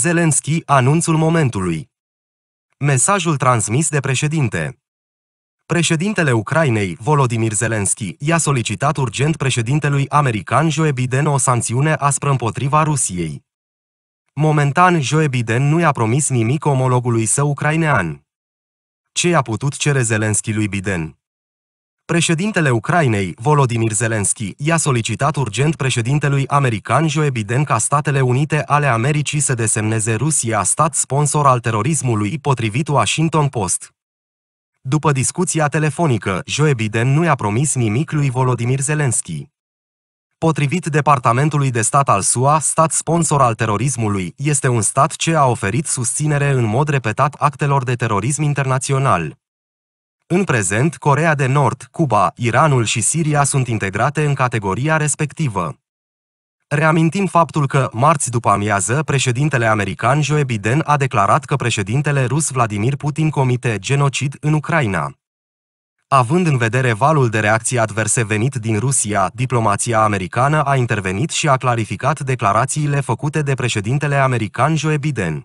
Zelenski, anunțul momentului. Mesajul transmis de președinte. Președintele Ucrainei, Volodymyr Zelensky, i-a solicitat urgent președintelui american Joe Biden o sancțiune aspră împotriva Rusiei. Momentan, Joe Biden nu i-a promis nimic omologului său ucrainean. Ce i-a putut cere Zelensky lui Biden? Președintele Ucrainei, Volodymyr Zelensky, i-a solicitat urgent președintelui american Joe Biden ca Statele Unite ale Americii să desemneze Rusia stat sponsor al terorismului, potrivit Washington Post. După discuția telefonică, Joe Biden nu i-a promis nimic lui Volodymyr Zelensky. Potrivit Departamentului de Stat al SUA, stat sponsor al terorismului, este un stat ce a oferit susținere în mod repetat actelor de terorism internațional, în prezent, Corea de Nord, Cuba, Iranul și Siria sunt integrate în categoria respectivă. Reamintim faptul că, marți după amiază, președintele american Joe Biden a declarat că președintele rus Vladimir Putin comite genocid în Ucraina. Având în vedere valul de reacții adverse venit din Rusia, diplomația americană a intervenit și a clarificat declarațiile făcute de președintele american Joe Biden.